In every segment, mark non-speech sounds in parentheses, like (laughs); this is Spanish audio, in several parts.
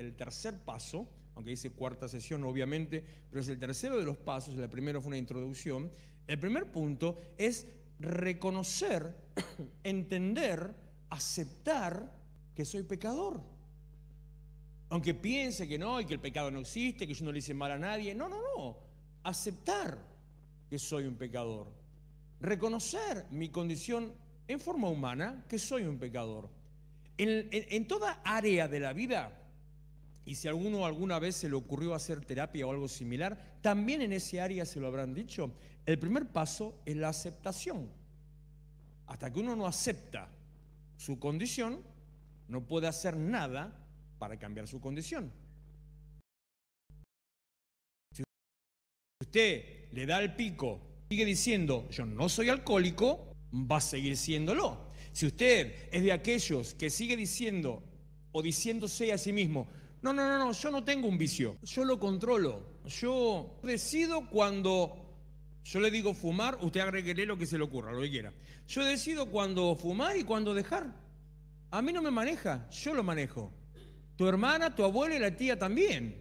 el tercer paso, aunque dice cuarta sesión obviamente, pero es el tercero de los pasos, el primero fue una introducción. El primer punto es reconocer, (coughs) entender, aceptar que soy pecador. Aunque piense que no, y que el pecado no existe, que yo no le hice mal a nadie, no, no, no. Aceptar que soy un pecador. Reconocer mi condición en forma humana, que soy un pecador. en toda área de la vida y si alguno alguna vez se le ocurrió hacer terapia o algo similar, también en ese área se lo habrán dicho. El primer paso es la aceptación. Hasta que uno no acepta su condición, no puede hacer nada para cambiar su condición. Si usted le da el pico, sigue diciendo, yo no soy alcohólico, va a seguir siéndolo. Si usted es de aquellos que sigue diciendo o diciéndose a sí mismo, no, no, no, no, yo no tengo un vicio, yo lo controlo, yo decido cuando yo le digo fumar, usted agreguele lo que se le ocurra, lo que quiera. Yo decido cuando fumar y cuando dejar. A mí no me maneja, yo lo manejo. Tu hermana, tu abuela y la tía también.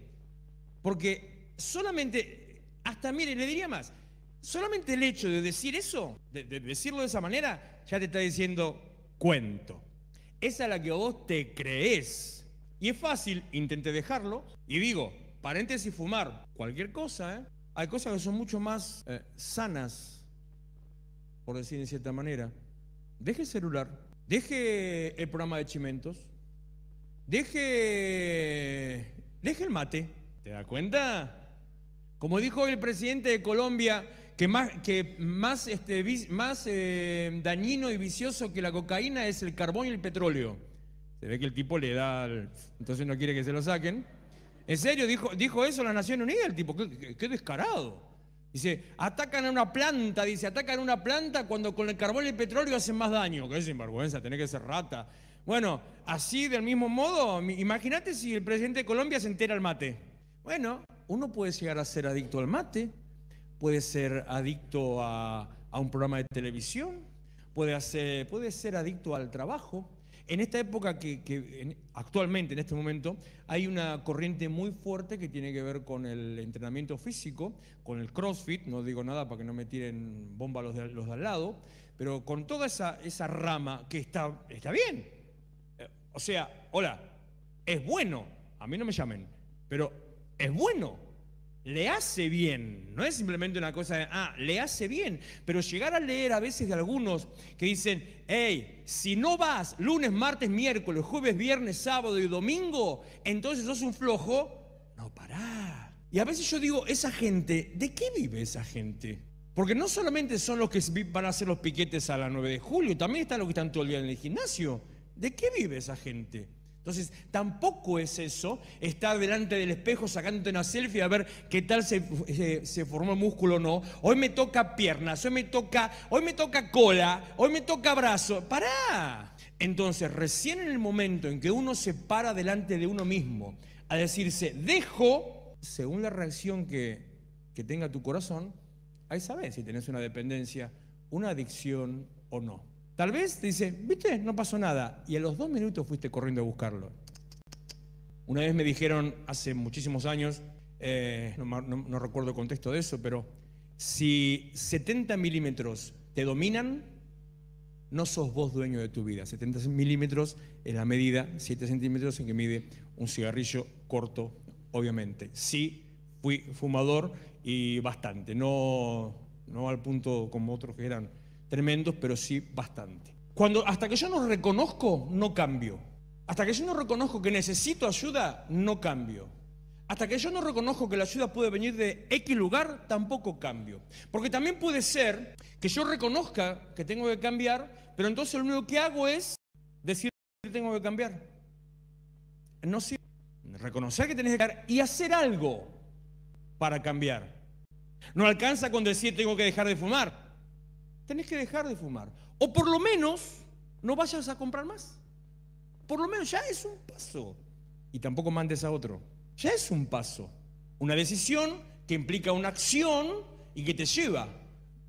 Porque solamente, hasta mire, le diría más, solamente el hecho de decir eso, de, decirlo de esa manera, ya te está diciendo cuento. Esa es la que vos te crees. Y es fácil, intenté dejarlo. Y digo, paréntesis, fumar, cualquier cosa, ¿eh? Hay cosas que son mucho más eh, sanas, por decir de cierta manera. Deje el celular, deje el programa de chimentos, deje, deje el mate. ¿Te das cuenta? Como dijo el presidente de Colombia, que más, que más, este, más eh, dañino y vicioso que la cocaína es el carbón y el petróleo. Se ve que el tipo le da, entonces no quiere que se lo saquen. ¿En serio dijo, dijo eso la Nación Unida, el tipo? qué, descarado! Dice, atacan a una planta, dice, atacan a una planta cuando con el carbón y el petróleo hacen más daño. Qué sinvergüenza, tenés que ser rata. Bueno, así del mismo modo, imagínate si el presidente de Colombia se entera al mate. Bueno, uno puede llegar a ser adicto al mate, puede ser adicto a, un programa de televisión, puede, hacer, puede ser adicto al trabajo, en esta época que, actualmente, en este momento, hay una corriente muy fuerte que tiene que ver con el entrenamiento físico, con el CrossFit, no digo nada para que no me tiren bomba los de, los al lado, pero con toda esa, esa rama que está, está bien. Eh, o sea, hola, es bueno, a mí no me llamen, pero es bueno le hace bien, no es simplemente una cosa de, ah, le hace bien, pero llegar a leer a veces de algunos que dicen, hey, si no vas lunes, martes, miércoles, jueves, viernes, sábado y domingo, entonces sos un flojo, no pará. Y a veces yo digo, esa gente, ¿de qué vive esa gente? Porque no solamente son los que van a hacer los piquetes a la 9 de julio, también están los que están todo el día en el gimnasio. ¿De qué vive esa gente? Entonces, tampoco es eso estar delante del espejo sacándote una selfie a ver qué tal se, eh, se, formó el músculo o no. Hoy me toca piernas, hoy me toca, hoy me toca cola, hoy me toca brazo. ¡Para! Entonces, recién en el momento en que uno se para delante de uno mismo a decirse, dejo, según la reacción que, que tenga tu corazón, ahí sabes si tenés una dependencia, una adicción o no. Tal vez te dice, viste, no pasó nada. Y a los dos minutos fuiste corriendo a buscarlo. Una vez me dijeron, hace muchísimos años, eh, no, recuerdo el contexto de eso, pero si 70 milímetros te dominan, no sos vos dueño de tu vida. 70 milímetros es la medida, 7 centímetros en que mide un cigarrillo corto, obviamente. Sí, fui fumador y bastante, no, no al punto como otros que eran tremendos, pero sí bastante. Cuando, hasta que yo no reconozco, no cambio. Hasta que yo no reconozco que necesito ayuda, no cambio. Hasta que yo no reconozco que la ayuda puede venir de X lugar, tampoco cambio. Porque también puede ser que yo reconozca que tengo que cambiar, pero entonces lo único que hago es decir que tengo que cambiar. No sirve. Reconocer que tenés que cambiar y hacer algo para cambiar. No alcanza con decir tengo que dejar de fumar tenés que dejar de fumar. O por lo menos no vayas a comprar más. Por lo menos ya es un paso. Y tampoco mandes a otro. Ya es un paso. Una decisión que implica una acción y que te lleva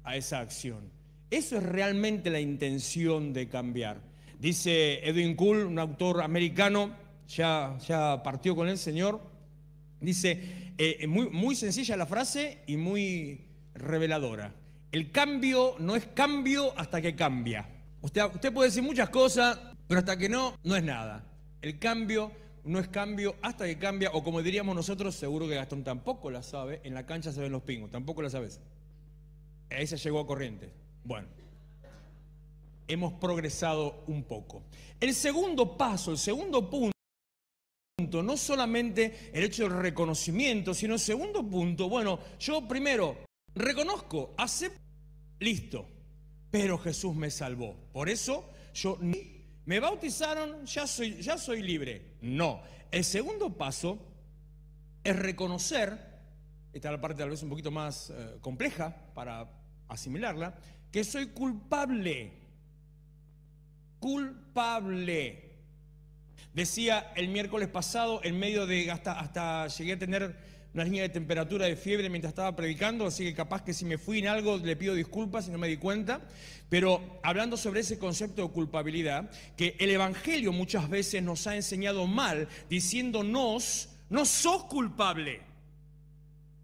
a esa acción. Eso es realmente la intención de cambiar. Dice Edwin Kuhl, un autor americano, ya, ya partió con el Señor, dice, eh, eh, muy, muy sencilla la frase y muy reveladora. El cambio no es cambio hasta que cambia. Usted, puede decir muchas cosas, pero hasta que no, no es nada. El cambio no es cambio hasta que cambia, o como diríamos nosotros, seguro que Gastón tampoco la sabe, en la cancha se ven los pingos, tampoco la sabes. Ahí se llegó a corriente. Bueno, hemos progresado un poco. El segundo paso, el segundo punto, no solamente el hecho del reconocimiento, sino el segundo punto, bueno, yo primero Reconozco, acepto, listo. Pero Jesús me salvó. Por eso yo me bautizaron, ya soy, ya soy libre. No. El segundo paso es reconocer, esta es la parte tal vez un poquito más eh, compleja para asimilarla, que soy culpable. Culpable. Decía el miércoles pasado, en medio de hasta, hasta llegué a tener una línea de temperatura de fiebre mientras estaba predicando, así que capaz que si me fui en algo le pido disculpas y no me di cuenta, pero hablando sobre ese concepto de culpabilidad, que el Evangelio muchas veces nos ha enseñado mal, diciéndonos, no sos culpable,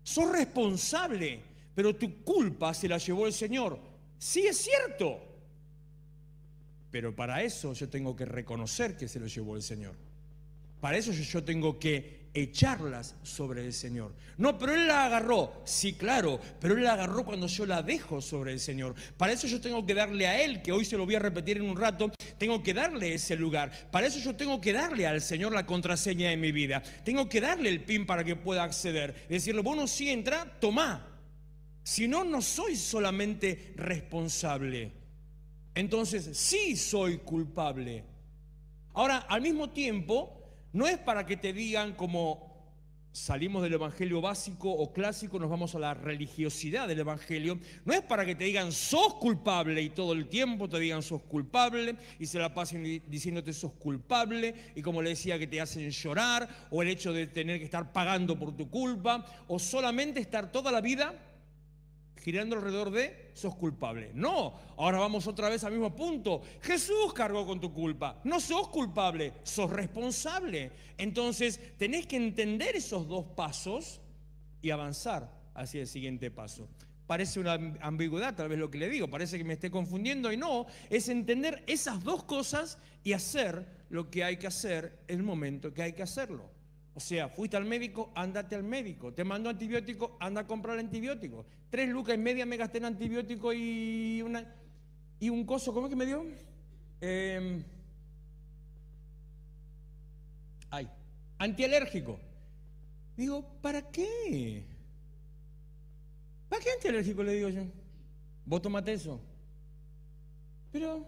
sos responsable, pero tu culpa se la llevó el Señor. Sí es cierto, pero para eso yo tengo que reconocer que se lo llevó el Señor. Para eso yo tengo que echarlas sobre el Señor. No, pero Él la agarró. Sí, claro, pero Él la agarró cuando yo la dejo sobre el Señor. Para eso yo tengo que darle a Él, que hoy se lo voy a repetir en un rato, tengo que darle ese lugar. Para eso yo tengo que darle al Señor la contraseña de mi vida. Tengo que darle el pin para que pueda acceder. Decirle, bueno, si entra, toma. Si no, no soy solamente responsable. Entonces, sí soy culpable. Ahora, al mismo tiempo, no es para que te digan como salimos del evangelio básico o clásico, nos vamos a la religiosidad del evangelio. No es para que te digan sos culpable y todo el tiempo te digan sos culpable y se la pasen diciéndote sos culpable y como le decía que te hacen llorar o el hecho de tener que estar pagando por tu culpa o solamente estar toda la vida girando alrededor de sos culpable. No, ahora vamos otra vez al mismo punto. Jesús cargó con tu culpa. No sos culpable, sos responsable. Entonces tenés que entender esos dos pasos y avanzar hacia el siguiente paso. Parece una ambigüedad tal vez lo que le digo, parece que me esté confundiendo y no, es entender esas dos cosas y hacer lo que hay que hacer en el momento que hay que hacerlo. O sea, fuiste al médico, ándate al médico. Te mando antibiótico, anda a comprar antibiótico. Tres lucas y media me gasté en antibiótico y, una, y un coso, ¿cómo es que me dio? Em, ay, antialérgico. Digo, ¿para qué? ¿Para qué antialérgico? Le digo yo. Vos tomate eso. Pero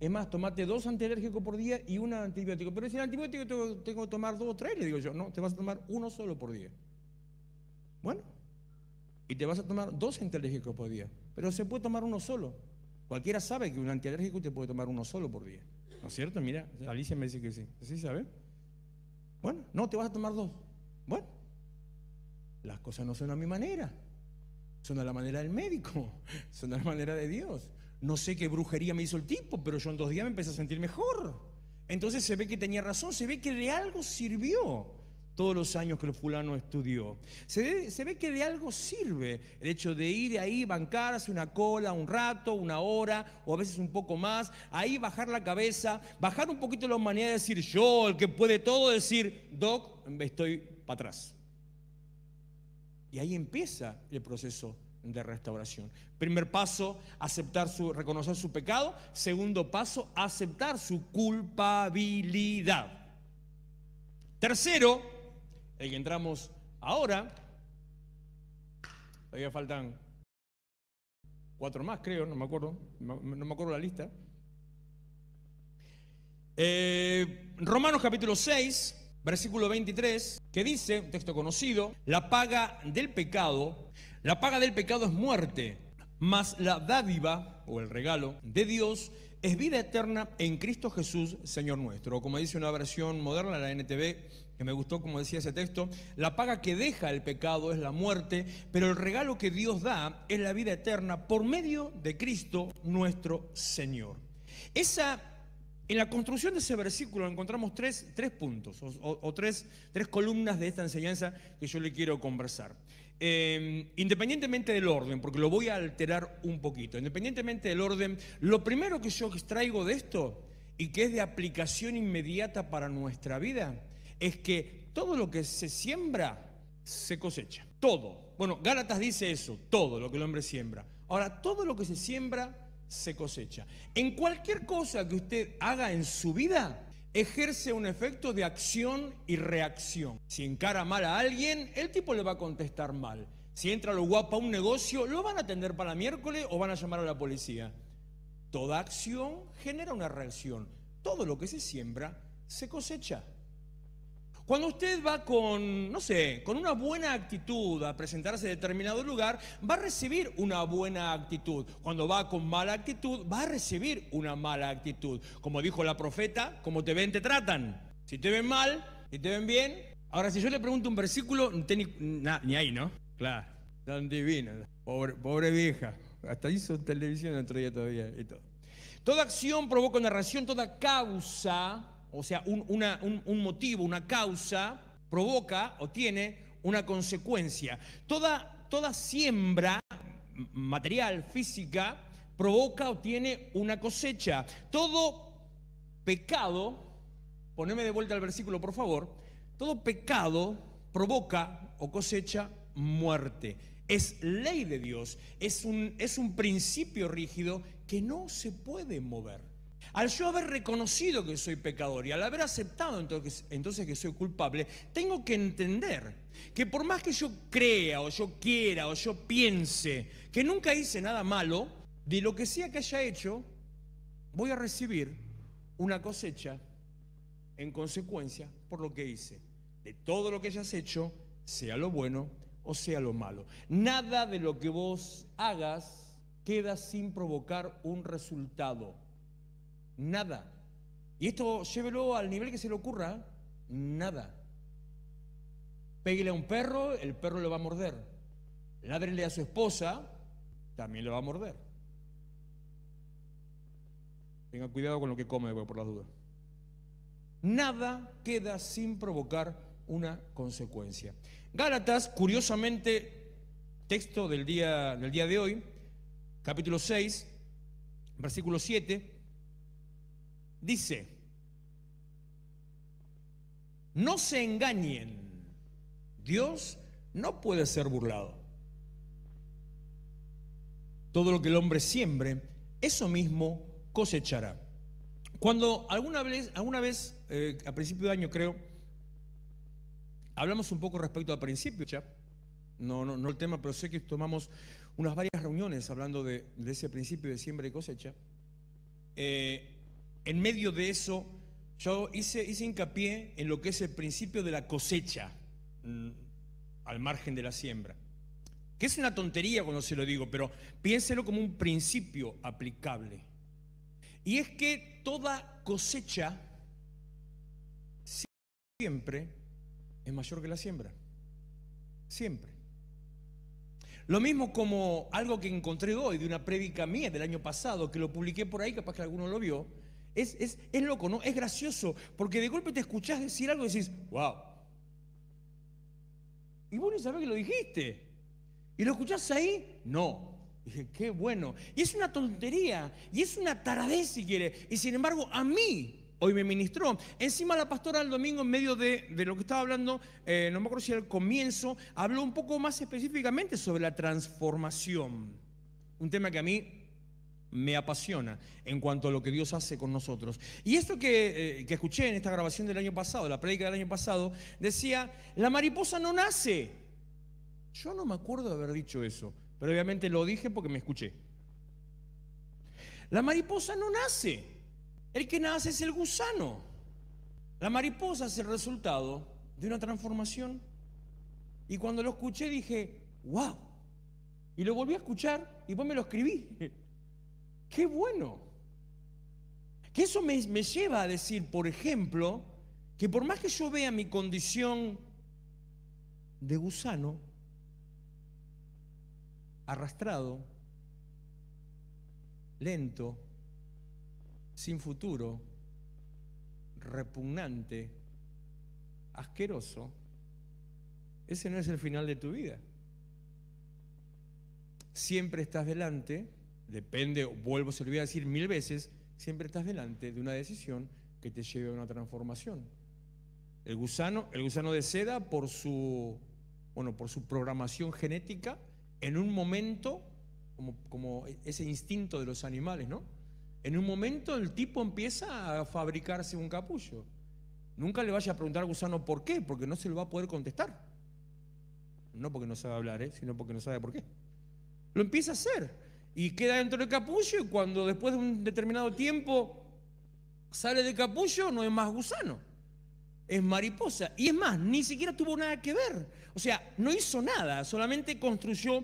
es más, tomate dos antialérgicos por día y un antibiótico. Pero si el antibiótico tengo, tengo que tomar dos o tres, le digo yo, no, te vas a tomar uno solo por día. Bueno, y te vas a tomar dos antialérgicos por día, pero se puede tomar uno solo. Cualquiera sabe que un antialérgico te puede tomar uno solo por día. ¿No es cierto? Mira, Alicia me dice que sí. ¿Sí sabe? Bueno, no, te vas a tomar dos. Bueno, las cosas no son a mi manera, son a la manera del médico, (laughs) son a la manera de Dios. No sé qué brujería me hizo el tipo, pero yo en dos días me empecé a sentir mejor. Entonces se ve que tenía razón, se ve que de algo sirvió todos los años que el fulano estudió. Se ve, que de algo sirve el hecho de ir ahí, bancarse una cola, un rato, una hora o a veces un poco más, ahí bajar la cabeza, bajar un poquito la humanidad de decir yo, el que puede todo, decir, Doc, estoy para atrás. Y ahí empieza el proceso de restauración. Primer paso, aceptar su, reconocer su pecado. Segundo paso, aceptar su culpabilidad. Tercero, el que entramos ahora, todavía faltan cuatro más, creo, no me acuerdo, no me acuerdo la lista. Eh, Romanos capítulo 6, versículo 23, que dice, texto conocido, la paga del pecado la paga del pecado es muerte, mas la dádiva o el regalo de Dios es vida eterna en Cristo Jesús, Señor nuestro. O Como dice una versión moderna, la NTV, que me gustó como decía ese texto, la paga que deja el pecado es la muerte, pero el regalo que Dios da es la vida eterna por medio de Cristo nuestro Señor. Esa, en la construcción de ese versículo encontramos tres, tres puntos o, tres, tres columnas de esta enseñanza que yo le quiero conversar. Em, independientemente del orden, porque lo voy a alterar un poquito, independientemente del orden, lo primero que yo extraigo de esto y que es de aplicación inmediata para nuestra vida es que todo lo que se siembra se cosecha. Todo. Bueno, Gálatas dice eso, todo lo que el hombre siembra. Ahora, todo lo que se siembra se cosecha. En cualquier cosa que usted haga en su vida, ejerce un efecto de acción y reacción. Si encara mal a alguien, el tipo le va a contestar mal. Si entra lo guapo a un negocio, ¿lo van a atender para miércoles o van a llamar a la policía? Toda acción genera una reacción. Todo lo que se siembra se cosecha. Cuando usted va con, no sé, con una buena actitud a presentarse a determinado lugar, va a recibir una buena actitud. Cuando va con mala actitud, va a recibir una mala actitud. Como dijo la profeta, como te ven, te tratan. Si te ven mal, si te ven bien. Ahora, si yo le pregunto un versículo, ni, ahí, ¿no? Claro, tan divina. Pobre, vieja. Hasta hizo televisión el otro día todavía. Toda acción provoca una reacción, toda causa o sea, un, motivo, una causa, provoca o tiene una consecuencia. Toda, toda siembra material, física, provoca o tiene una cosecha. Todo pecado, poneme de vuelta al versículo por favor, todo pecado provoca o cosecha muerte. Es ley de Dios, es un, es un principio rígido que no se puede mover. Al yo haber reconocido que soy pecador y al haber aceptado entonces, que soy culpable, tengo que entender que por más que yo crea o yo quiera o yo piense que nunca hice nada malo, de lo que sea que haya hecho, voy a recibir una cosecha en consecuencia por lo que hice. De todo lo que hayas hecho, sea lo bueno o sea lo malo. Nada de lo que vos hagas queda sin provocar un resultado nada. Y esto llévelo al nivel que se le ocurra, nada. Péguele a un perro, el perro lo va a morder. Ládrenle a su esposa, también le va a morder. Tenga cuidado con lo que come, pues, por las dudas. Nada queda sin provocar una consecuencia. Gálatas, curiosamente, texto del día, del día de hoy, capítulo 6, versículo 7 Dice, no se engañen, Dios no puede ser burlado. Todo lo que el hombre siembre, eso mismo cosechará. Cuando alguna vez, alguna vez eh, a principio de año creo, hablamos un poco respecto al principio, no, no, no el tema, pero sé que tomamos unas varias reuniones hablando de, ese principio de siembra y cosecha. Eh, en medio de eso, yo hice, hice hincapié en lo que es el principio de la cosecha mm, al margen de la siembra. Que es una tontería cuando se lo digo, pero piénselo como un principio aplicable. Y es que toda cosecha siempre es mayor que la siembra. Siempre. Lo mismo como algo que encontré hoy de una prédica mía del año pasado, que lo publiqué por ahí, capaz que alguno lo vio, es, loco, ¿no? Es gracioso, porque de golpe te escuchás decir algo y decís, wow. Y vos no sabés que lo dijiste. ¿Y lo escuchás ahí? No. dije, qué bueno. Y es una tontería, y es una taradez si quiere. Y sin embargo, a mí hoy me ministró. Encima la pastora el domingo, en medio de, lo que estaba hablando, eh, no me acuerdo si era el comienzo, habló un poco más específicamente sobre la transformación. Un tema que a mí me apasiona en cuanto a lo que Dios hace con nosotros. Y esto eh, que, escuché en esta grabación del año pasado, la prédica del año pasado, decía, la mariposa no nace. Yo no me acuerdo de haber dicho eso, pero obviamente lo dije porque me escuché. La mariposa no nace, el que nace es el gusano. La mariposa es el resultado de una transformación. Y cuando lo escuché dije, wow. Y lo volví a escuchar y pues me lo escribí. Qué bueno. Que eso me, lleva a decir, por ejemplo, que por más que yo vea mi condición de gusano, arrastrado, lento, sin futuro, repugnante, asqueroso, ese no es el final de tu vida. Siempre estás delante depende, vuelvo, se servir a decir mil veces, siempre estás delante de una decisión que te lleve a una transformación. El gusano, el gusano de seda, por su, bueno, por su programación genética, en un momento, como, ese instinto de los animales, ¿no? En un momento el tipo empieza a fabricarse un capullo. Nunca le vaya a preguntar al gusano por qué, porque no se lo va a poder contestar. No porque no sabe hablar, ¿eh? sino porque no sabe por qué. Lo empieza a hacer y queda dentro del capullo y cuando después de un determinado tiempo sale del capullo no es más gusano, es mariposa. Y es más, ni siquiera tuvo nada que ver. O sea, no hizo nada, solamente construyó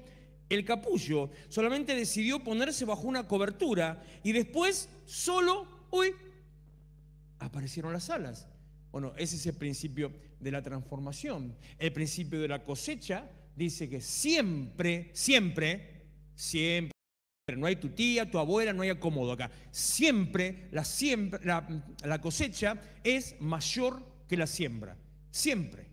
el capullo, solamente decidió ponerse bajo una cobertura y después solo, uy, aparecieron las alas. Bueno, ese es el principio de la transformación. El principio de la cosecha dice que siempre, siempre, siempre. Pero no hay tu tía, tu abuela, no hay acomodo acá. Siempre la, la, cosecha es mayor que la siembra. Siempre.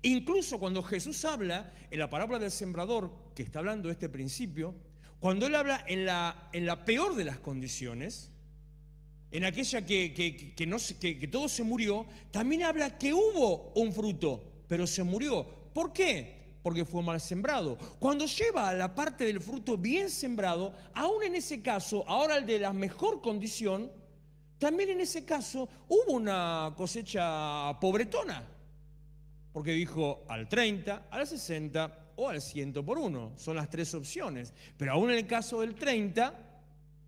Incluso cuando Jesús habla en la parábola del sembrador, que está hablando de este principio, cuando él habla en la, en la peor de las condiciones, en aquella que, no, que todo se murió, también habla que hubo un fruto, pero se murió. ¿Por qué? porque fue mal sembrado. Cuando lleva la parte del fruto bien sembrado, aún en ese caso, ahora el de la mejor condición, también en ese caso hubo una cosecha pobretona, porque dijo al 30, al 60 o al 100 por 1, son las tres opciones. Pero aún en el caso del 30,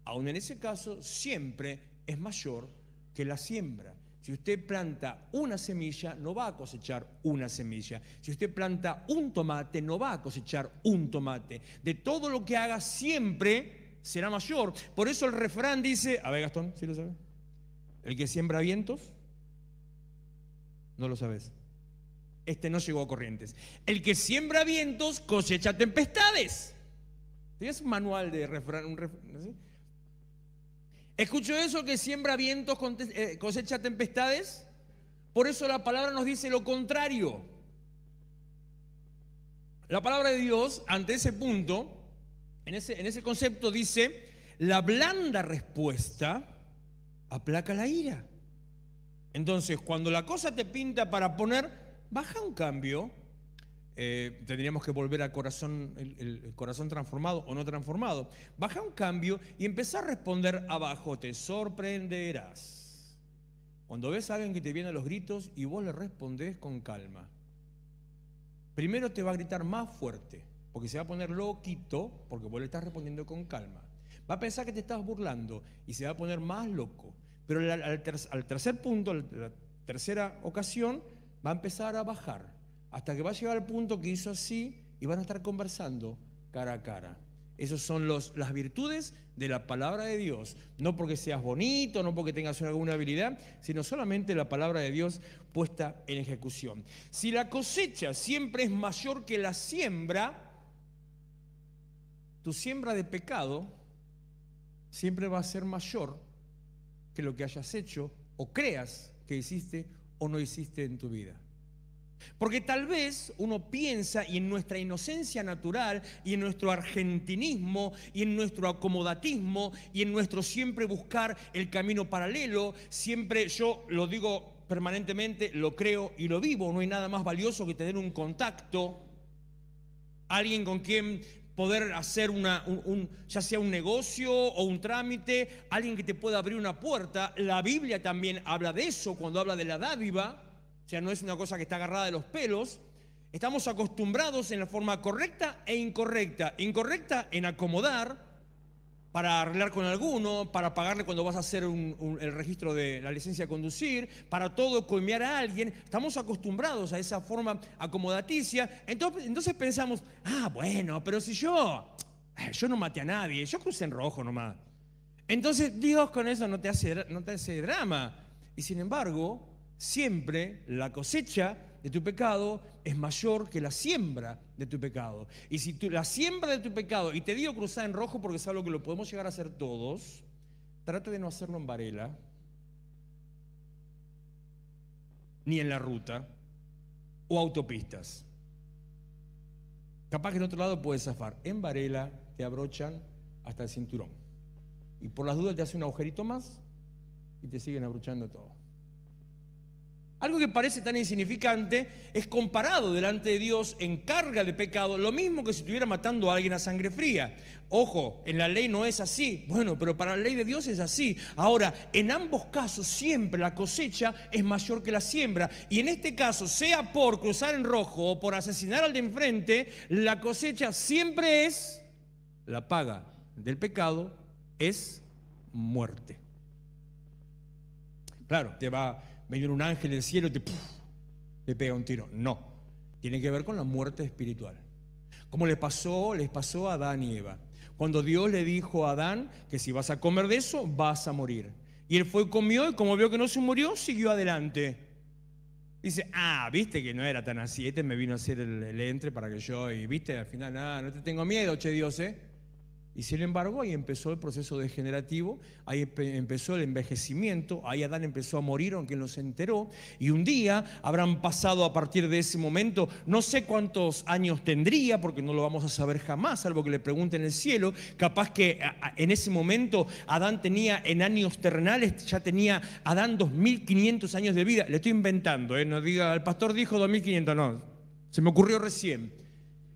aún en ese caso siempre es mayor que la siembra. Si usted planta una semilla, no va a cosechar una semilla. Si usted planta un tomate, no va a cosechar un tomate. De todo lo que haga, siempre será mayor. Por eso el refrán dice, a ver Gastón, ¿sí lo sabes? El que siembra vientos, no lo sabes. Este no llegó a corrientes. El que siembra vientos cosecha tempestades. ¿Tienes un manual de refrán? refrán ¿sí? Escucho eso que siembra vientos, eh, cosecha tempestades? Por eso la palabra nos dice lo contrario. La palabra de Dios, ante ese punto, en ese, en ese concepto dice, la blanda respuesta aplaca la ira. Entonces, cuando la cosa te pinta para poner, baja un cambio, eh, tendríamos que volver al corazón, el, corazón transformado o no transformado. Baja un cambio y empezá a responder abajo, te sorprenderás. Cuando ves a alguien que te viene a los gritos y vos le respondés con calma. Primero te va a gritar más fuerte, porque se va a poner loquito, porque vos le estás respondiendo con calma. Va a pensar que te estás burlando y se va a poner más loco. Pero al, tercer punto, la tercera ocasión, va a empezar a bajar hasta que va a llegar al punto que hizo así y van a estar conversando cara a cara. Esas son las virtudes de la palabra de Dios. No porque seas bonito, no porque tengas alguna habilidad, sino solamente la palabra de Dios puesta en ejecución. Si la cosecha siempre es mayor que la siembra, tu siembra de pecado siempre va a ser mayor que lo que hayas hecho o creas que hiciste o no hiciste en tu vida. Porque tal vez uno piensa y en nuestra inocencia natural y en nuestro argentinismo y en nuestro acomodatismo y en nuestro siempre buscar el camino paralelo, siempre yo lo digo permanentemente, lo creo y lo vivo, no hay nada más valioso que tener un contacto, alguien con quien poder hacer una, ya sea un negocio o un trámite, alguien que te pueda abrir una puerta. La Biblia también habla de eso cuando habla de la dádiva. O sea, no es una cosa que está agarrada de los pelos. Estamos acostumbrados en la forma correcta e incorrecta. Incorrecta en acomodar para arreglar con alguno, para pagarle cuando vas a hacer el registro de la licencia de conducir, para todo colmear a alguien. Estamos acostumbrados a esa forma acomodaticia. Entonces, entonces pensamos, ah, bueno, pero si yo, yo no maté a nadie, yo crucé en rojo nomás. Entonces Dios con eso no te hace, no te hace drama. Y sin embargo, siempre la cosecha de tu pecado es mayor que la siembra de tu pecado. Y si tú, la siembra de tu pecado, y te digo cruzar en rojo porque es algo que lo podemos llegar a hacer todos, trata de no hacerlo en Varela, ni en la ruta, o autopistas. Capaz que en otro lado puedes zafar. En Varela te abrochan hasta el cinturón. Y por las dudas te hace un agujerito más y te siguen abrochando todo. Algo que parece tan insignificante es comparado delante de Dios en carga de pecado, lo mismo que si estuviera matando a alguien a sangre fría. Ojo, en la ley no es así. Bueno, pero para la ley de Dios es así. Ahora, en ambos casos siempre la cosecha es mayor que la siembra. Y en este caso, sea por cruzar en rojo o por asesinar al de enfrente, la cosecha siempre es la paga del pecado es muerte. Claro, te va viene un ángel del cielo y te, pega un tiro. No, tiene que ver con la muerte espiritual. Como le pasó, les pasó a Adán y Eva. Cuando Dios le dijo a Adán que si vas a comer de eso, vas a morir. Y él fue, comió y como vio que no se murió, siguió adelante. Dice, ah, viste que no era tan así, este me vino a hacer el, el entre para que yo, y viste, al final, nada, ah, no te tengo miedo, che Dios, ¿eh? Y sin embargo, ahí empezó el proceso degenerativo, ahí empezó el envejecimiento, ahí Adán empezó a morir aunque no se enteró. Y un día habrán pasado a partir de ese momento, no sé cuántos años tendría, porque no lo vamos a saber jamás, salvo que le pregunten el cielo. Capaz que en ese momento Adán tenía, en años terrenales, ya tenía Adán 2.500 años de vida. Le estoy inventando, ¿eh? no diga, el pastor dijo 2.500, no, se me ocurrió recién.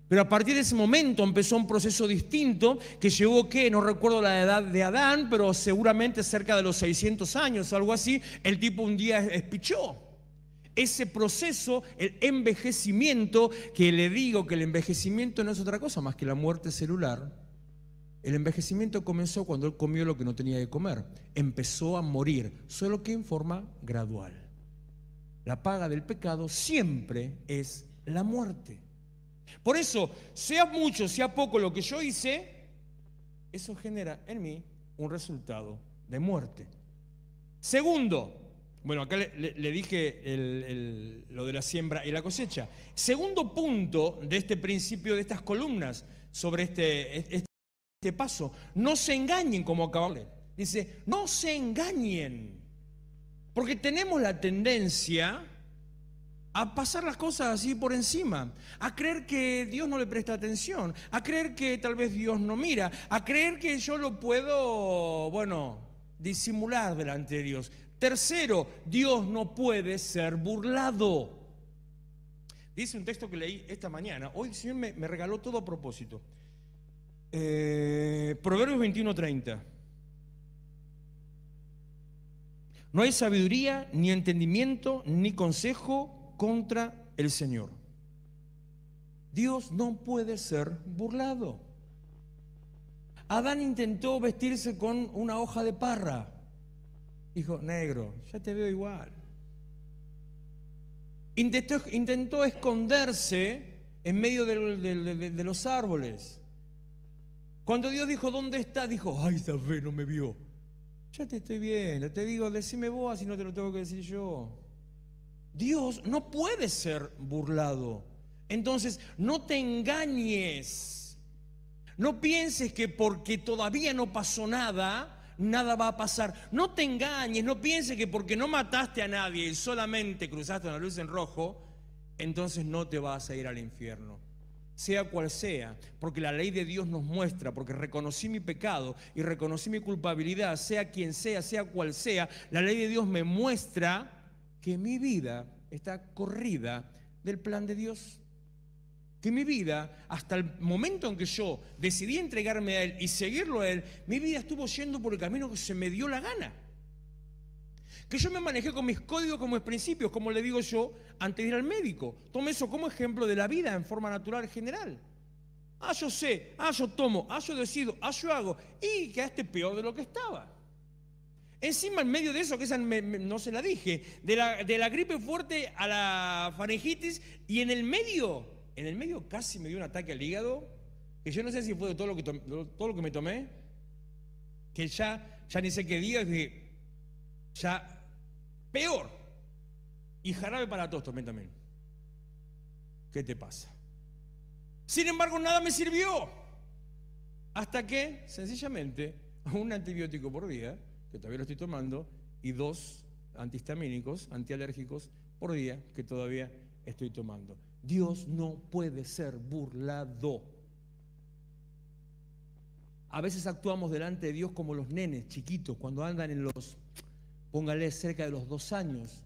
Pero a partir de ese momento empezó un proceso distinto que llegó que, no recuerdo la edad de Adán, pero seguramente cerca de los 600 años algo así, el tipo un día espichó. Ese proceso, el envejecimiento, que le digo que el envejecimiento no es otra cosa más que la muerte celular, el envejecimiento comenzó cuando él comió lo que no tenía que comer. Empezó a morir, solo que en forma gradual. La paga del pecado siempre es la muerte. Por eso, sea mucho, sea poco lo que yo hice, eso genera en mí un resultado de muerte. Segundo, bueno, acá le, dije lo de la siembra y la cosecha. Segundo punto de este principio, de estas columnas sobre este, este, este paso, no se engañen como acabamos. Dice, no se engañen, porque tenemos la tendencia a pasar las cosas así por encima, a creer que Dios no le presta atención, a creer que tal vez Dios no mira, a creer que yo lo puedo, bueno, disimular delante de Dios. Tercero, Dios no puede ser burlado. Dice un texto que leí esta mañana, hoy el Señor me, regaló todo a propósito. Eh, Proverbios 21:30. No hay sabiduría, ni entendimiento, ni consejo contra el Señor. Dios no puede ser burlado. Adán intentó vestirse con una hoja de parra. Dijo, negro, ya te veo igual. Intentó, intentó esconderse en medio de, los árboles. Cuando Dios dijo, ¿dónde está? Dijo, ay, vez no me vio. Ya te estoy viendo, te digo, decime vos, si no te lo tengo que decir yo. Dios no puede ser burlado. Entonces, no te engañes. No pienses que porque todavía no pasó nada, nada va a pasar. No te engañes, no pienses que porque no mataste a nadie y solamente cruzaste una luz en rojo, entonces no te vas a ir al infierno. Sea cual sea, porque la ley de Dios nos muestra, porque reconocí mi pecado y reconocí mi culpabilidad, sea quien sea, sea cual sea, la ley de Dios me muestra que mi vida está corrida del plan de Dios. Que mi vida, hasta el momento en que yo decidí entregarme a Él y seguirlo a Él, mi vida estuvo yendo por el camino que se me dio la gana. Que yo me manejé con mis códigos, como mis principios, como le digo yo antes de ir al médico. Tome eso como ejemplo de la vida en forma natural general. Ah, yo sé, ah, yo tomo, ah, yo decido, ah, yo hago. Y quedaste peor de lo que estaba. Encima, en medio de eso, que esa no se la dije, de la, gripe fuerte a la faringitis, y en el medio, en el medio casi me dio un ataque al hígado, que yo no sé si fue de todo lo que, todo lo que me tomé, que ya, ya ni sé qué día, que ya peor. Y jarabe para todos tomé también. ¿Qué te pasa? Sin embargo, nada me sirvió. Hasta que, sencillamente, un antibiótico por día que todavía lo estoy tomando, y dos antihistamínicos, antialérgicos por día que todavía estoy tomando. Dios no puede ser burlado. A veces actuamos delante de Dios como los nenes chiquitos, cuando andan en los, póngale cerca de los dos años.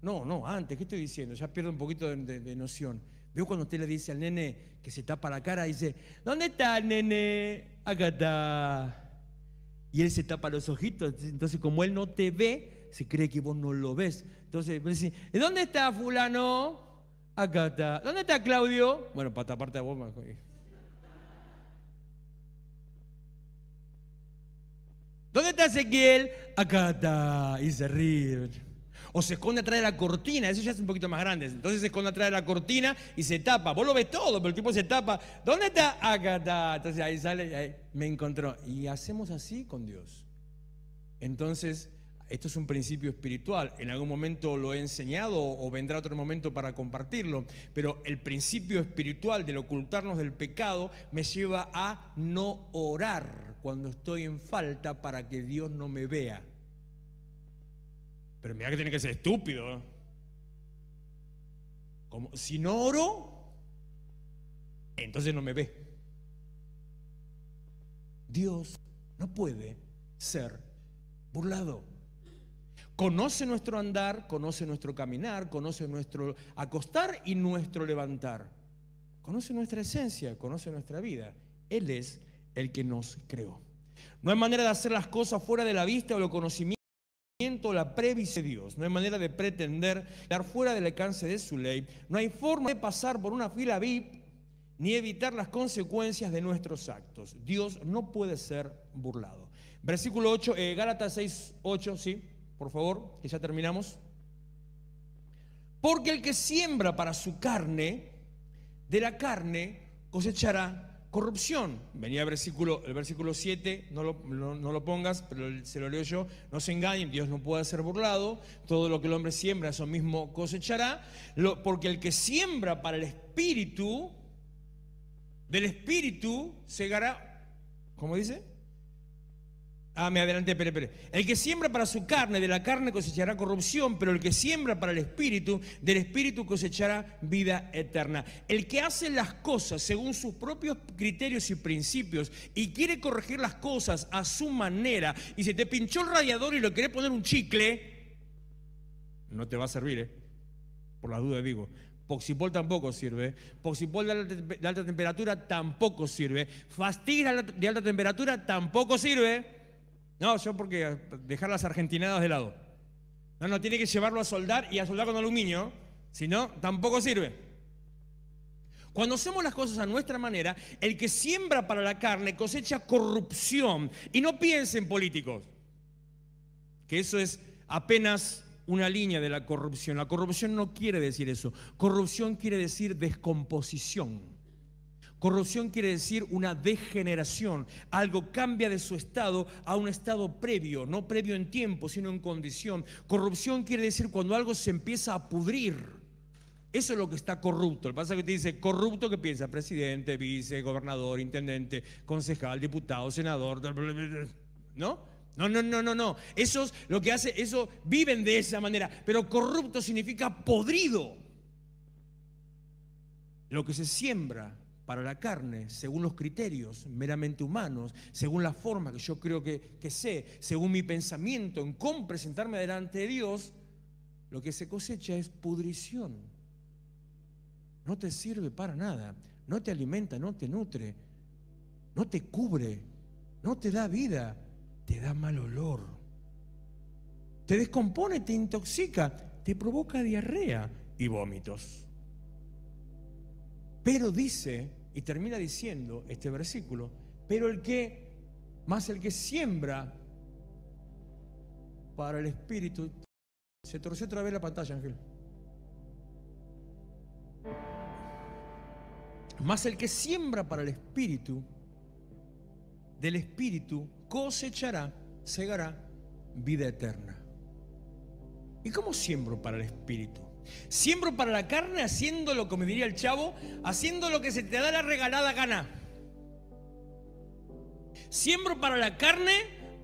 No, no, antes, ¿qué estoy diciendo? Ya pierdo un poquito de, noción. Veo cuando usted le dice al nene que se tapa la cara, y dice, ¿dónde está el nene? Acá está. Y él se tapa los ojitos. Entonces, como él no te ve, se cree que vos no lo ves. Entonces, dice, ¿dónde está fulano? Acá está. ¿Dónde está Claudio? Bueno, para taparte de vos, ¿Dónde está Ezequiel? Acá está. Y se ríe o se esconde atrás de la cortina, eso ya es un poquito más grande. Entonces se esconde atrás de la cortina y se tapa. Vos lo ves todo, pero el tipo se tapa. ¿Dónde está? Acá está. Entonces ahí sale, ahí me encontró. Y hacemos así con Dios. Entonces, esto es un principio espiritual. En algún momento lo he enseñado o vendrá otro momento para compartirlo. Pero el principio espiritual del ocultarnos del pecado me lleva a no orar cuando estoy en falta para que Dios no me vea. Pero mira que tiene que ser estúpido. Como, si no oro, entonces no me ve. Dios no puede ser burlado. Conoce nuestro andar, conoce nuestro caminar, conoce nuestro acostar y nuestro levantar. Conoce nuestra esencia, conoce nuestra vida. Él es el que nos creó. No hay manera de hacer las cosas fuera de la vista o el conocimiento la previsión de Dios. No hay manera de pretender estar fuera del alcance de su ley. No hay forma de pasar por una fila VIP ni evitar las consecuencias de nuestros actos. Dios no puede ser burlado. Versículo 8, eh, Gálatas 6, 8, sí, por favor, que ya terminamos. Porque el que siembra para su carne, de la carne cosechará corrupción. Venía el versículo, el versículo 7, no lo, no, lo, pongas, pero se lo leo yo. No se engañen, Dios no puede ser burlado. Todo lo que el hombre siembra, eso mismo cosechará. Lo, porque el que siembra para el espíritu, del espíritu segará, ¿cómo dice? Ah, me adelanté, pero, espere. El que siembra para su carne, de la carne cosechará corrupción, pero el que siembra para el espíritu, del espíritu cosechará vida eterna. El que hace las cosas según sus propios criterios y principios y quiere corregir las cosas a su manera y se te pinchó el radiador y lo quiere poner un chicle, no te va a servir, ¿eh? Por la duda digo. Poxipol tampoco sirve. ¿eh? Poxipol de alta, temperatura tampoco sirve. ¿eh? Fastig de alta temperatura tampoco sirve. ¿eh? No, yo porque dejar las argentinadas de lado. No, no, tiene que llevarlo a soldar y a soldar con aluminio, si no, tampoco sirve. Cuando hacemos las cosas a nuestra manera, el que siembra para la carne cosecha corrupción. Y no piensen políticos, que eso es apenas una línea de la corrupción. La corrupción no quiere decir eso. Corrupción quiere decir descomposición. Corrupción quiere decir una degeneración. Algo cambia de su estado a un estado previo, no previo en tiempo, sino en condición. Corrupción quiere decir cuando algo se empieza a pudrir. Eso es lo que está corrupto. El pasa que te dice corrupto que piensa presidente, vice, gobernador, intendente, concejal, diputado, senador, ¿no? No, no, no, no, no. Eso es lo que hace, eso viven de esa manera. Pero corrupto significa podrido. Lo que se siembra para la carne, según los criterios meramente humanos, según la forma que yo creo que, sé, según mi pensamiento en cómo presentarme delante de Dios, lo que se cosecha es pudrición. No te sirve para nada, no te alimenta, no te nutre, no te cubre, no te da vida, te da mal olor. Te descompone, te intoxica, te provoca diarrea y vómitos. Pero dice y termina diciendo este versículo, pero el que, más el que siembra para el espíritu, se torció otra vez la pantalla, Ángel. Más el que siembra para el espíritu, del espíritu cosechará, segará vida eterna. ¿Y cómo siembro para el espíritu? Siembro para la carne haciendo lo que me diría el chavo, haciendo lo que se te da la regalada gana. Siembro para la carne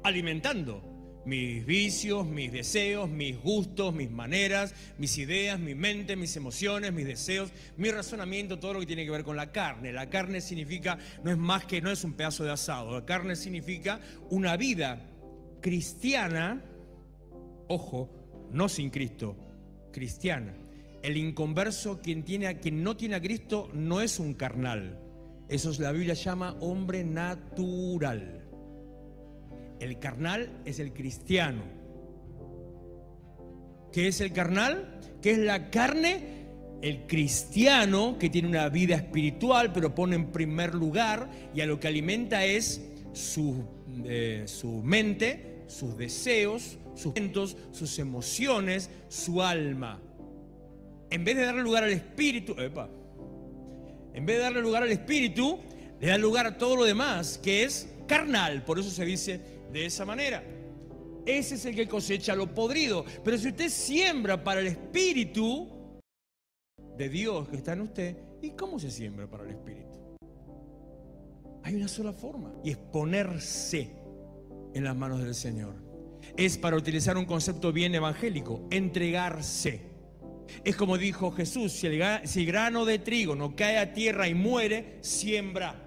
alimentando mis vicios, mis deseos, mis gustos, mis maneras, mis ideas, mi mente, mis emociones, mis deseos, mi razonamiento, todo lo que tiene que ver con la carne. La carne significa, no es más que, no es un pedazo de asado, la carne significa una vida cristiana, ojo, no sin Cristo, cristiana. El inconverso, quien, tiene a, quien no tiene a Cristo, no es un carnal. Eso es la Biblia llama hombre natural. El carnal es el cristiano. ¿Qué es el carnal? ¿Qué es la carne? El cristiano que tiene una vida espiritual, pero pone en primer lugar y a lo que alimenta es su, eh, su mente, sus deseos, sus sentimientos, sus emociones, su alma. En vez de darle lugar al espíritu, en vez de darle lugar al espíritu, le da lugar a todo lo demás, que es carnal. Por eso se dice de esa manera. Ese es el que cosecha lo podrido. Pero si usted siembra para el espíritu de Dios que está en usted, ¿y cómo se siembra para el espíritu? Hay una sola forma y es ponerse en las manos del Señor es, para utilizar un concepto bien evangélico, entregarse. Es como dijo Jesús, si el, si grano de trigo no cae a tierra y muere, siembra.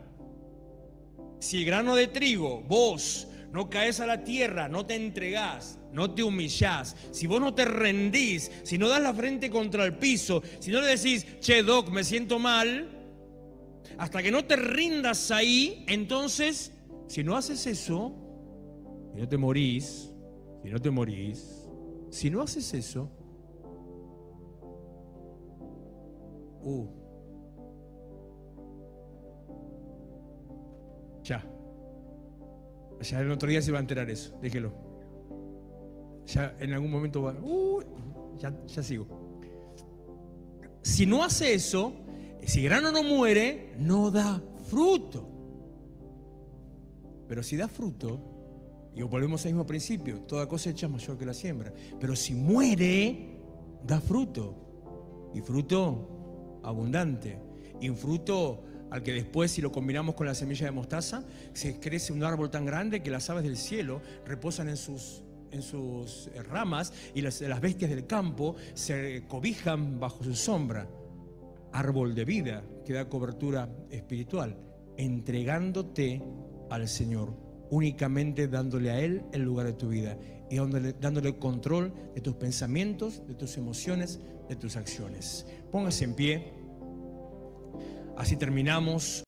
Si el grano de trigo, vos, no caes a la tierra, no te entregás, no te humillás, si vos no te rendís, si no das la frente contra el piso, si no le decís, che, doc, me siento mal, hasta que no te rindas ahí, entonces, si no haces eso, y no te morís, si no te morís, si no haces eso, uh. ya. Ya el otro día se va a enterar eso, déjelo. Ya en algún momento va, uh, ya, ya sigo. Si no hace eso, si grano no muere, no da fruto. Pero si da fruto, y volvemos al mismo principio, toda cosecha es mayor que la siembra. Pero si muere, da fruto. Y fruto abundante. Y fruto al que después, si lo combinamos con la semilla de mostaza, se crece un árbol tan grande que las aves del cielo reposan en sus en sus eh, ramas y las, las, bestias del campo se cobijan bajo su sombra. Árbol de vida que da cobertura espiritual, entregándote al Señor únicamente dándole a Él el lugar de tu vida y dándole, dándole control de tus pensamientos, de tus emociones, de tus acciones. Póngase en pie. Así terminamos.